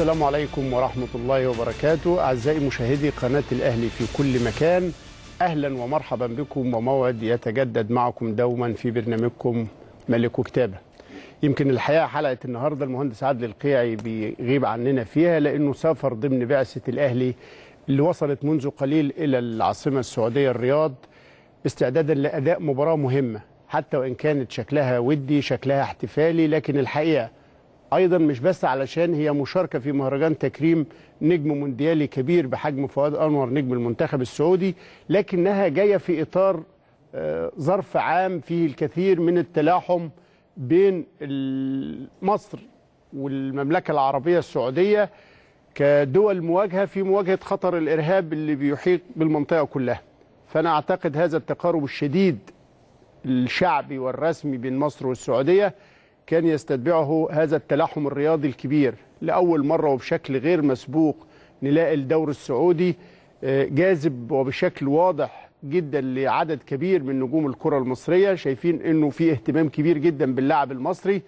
السلام عليكم ورحمة الله وبركاته أعزائي مشاهدي قناة الأهلي في كل مكان أهلا ومرحبا بكم وموعد يتجدد معكم دوما في برنامجكم ملك كتابة يمكن الحقيقة حلقة النهاردة المهندس عادل القيعي بيغيب عننا فيها لأنه سافر ضمن بعثة الأهلي اللي وصلت منذ قليل إلى العاصمة السعودية الرياض استعدادا لأداء مباراة مهمة حتى وإن كانت شكلها ودي شكلها احتفالي لكن الحقيقة ايضا مش بس علشان هي مشاركه في مهرجان تكريم نجم مونديالي كبير بحجم فؤاد انور نجم المنتخب السعودي لكنها جايه في اطار آه، ظرف عام فيه الكثير من التلاحم بين مصر والمملكه العربيه السعوديه كدول مواجهه في مواجهه خطر الارهاب اللي بيحيط بالمنطقه كلها. فانا اعتقد هذا التقارب الشديد الشعبي والرسمي بين مصر والسعوديه كان يستتبعه هذا التلاحم الرياضي الكبير لأول مرة وبشكل غير مسبوق نلاقي الدوري السعودي آه، جاذب وبشكل واضح جدا لعدد كبير من نجوم الكرة المصرية شايفين أنه في اهتمام كبير جدا باللاعب المصري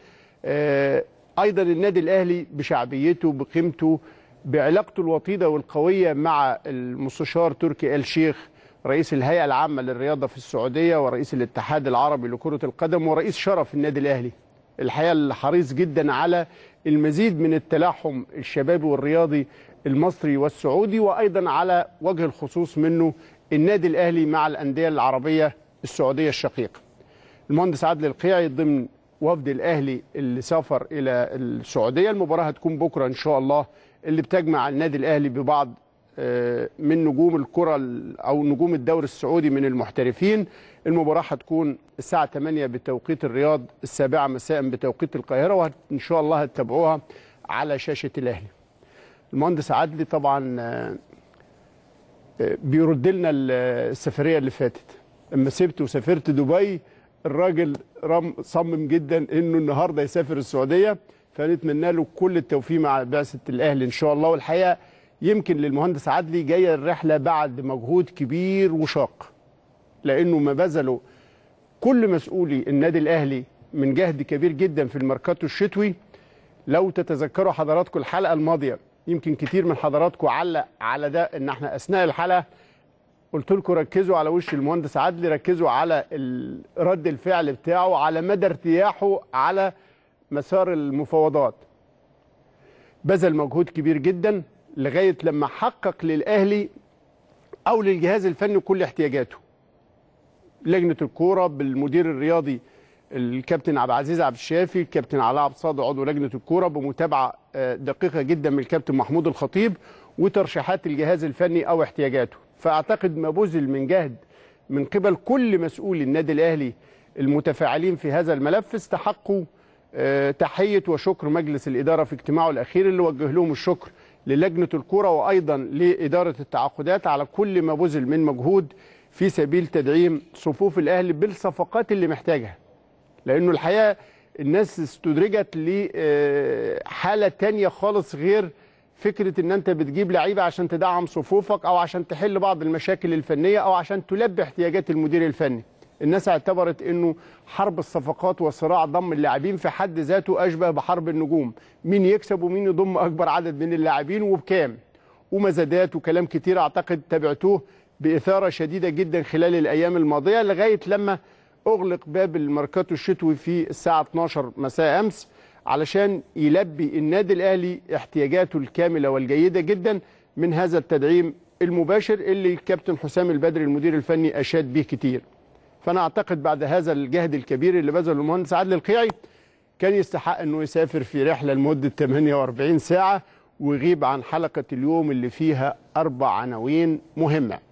آه، أيضا النادي الأهلي بشعبيته بقيمته بعلاقته الوطيدة والقوية مع المستشار تركي آل شيخ رئيس الهيئة العامة للرياضة في السعودية ورئيس الاتحاد العربي لكرة القدم ورئيس شرف النادي الأهلي الحقيقه الحريص جدا على المزيد من التلاحم الشبابي والرياضي المصري والسعودي وايضا على وجه الخصوص منه النادي الاهلي مع الانديه العربيه السعوديه الشقيقه. المهندس عادل القيعي ضمن وفد الاهلي اللي سافر الى السعوديه المباراه هتكون بكره ان شاء الله اللي بتجمع النادي الاهلي ببعض آه، من نجوم الكرة أو نجوم الدوري السعودي من المحترفين المباراة هتكون الساعة 8 بتوقيت الرياض السابعة مساء بتوقيت القاهرة وإن شاء الله هتتابعوها على شاشة الأهلي المهندس عدلي طبعا آه، آه، بيرد لنا السفرية اللي فاتت لما سبت وسافرت دبي الراجل صمم جدا انه النهارده يسافر السعوديه فنتمنى له كل التوفيق مع بعثه الاهلي ان شاء الله والحقيقه يمكن للمهندس عدلي جايه الرحله بعد مجهود كبير وشاق لانه ما بذلوا كل مسؤولي النادي الاهلي من جهد كبير جدا في الماركاتو الشتوي لو تتذكروا حضراتكم الحلقه الماضيه يمكن كتير من حضراتكم علق على ده ان احنا اثناء الحلقه قلت لكم ركزوا على وش المهندس عدلي ركزوا على رد الفعل بتاعه على مدى ارتياحه على مسار المفاوضات بذل مجهود كبير جدا لغايه لما حقق للاهلي او للجهاز الفني كل احتياجاته لجنه الكوره بالمدير الرياضي الكابتن عبد العزيز عبد الشافي الكابتن علاء عبد الصادق عضو لجنه الكوره بمتابعه آه، دقيقه جدا من الكابتن محمود الخطيب وترشيحات الجهاز الفني او احتياجاته فاعتقد ما بذل من جهد من قبل كل مسؤولي النادي الاهلي المتفاعلين في هذا الملف استحقوا آه، تحيه وشكر مجلس الاداره في اجتماعه الاخير اللي وجه لهم الشكر للجنة الكرة وأيضا لإدارة التعاقدات على كل ما بذل من مجهود في سبيل تدعيم صفوف الأهلي بالصفقات اللي محتاجها لأنه الحقيقة الناس استدرجت لحالة تانية خالص غير فكرة ان انت بتجيب لعيبة عشان تدعم صفوفك او عشان تحل بعض المشاكل الفنية او عشان تلبي احتياجات المدير الفني الناس اعتبرت انه حرب الصفقات وصراع ضم اللاعبين في حد ذاته اشبه بحرب النجوم مين يكسب ومين يضم اكبر عدد من اللاعبين وبكام ومزادات وكلام كتير اعتقد تابعتوه باثاره شديده جدا خلال الايام الماضيه لغايه لما اغلق باب الماركاتو الشتوي في الساعه 12 مساء امس علشان يلبي النادي الاهلي احتياجاته الكامله والجيده جدا من هذا التدعيم المباشر اللي الكابتن حسام البدري المدير الفني اشاد به كتير فانا اعتقد بعد هذا الجهد الكبير اللي بذله المهندس عادل القيعي كان يستحق انه يسافر في رحله لمده 48 ساعه ويغيب عن حلقه اليوم اللي فيها اربع عناوين مهمه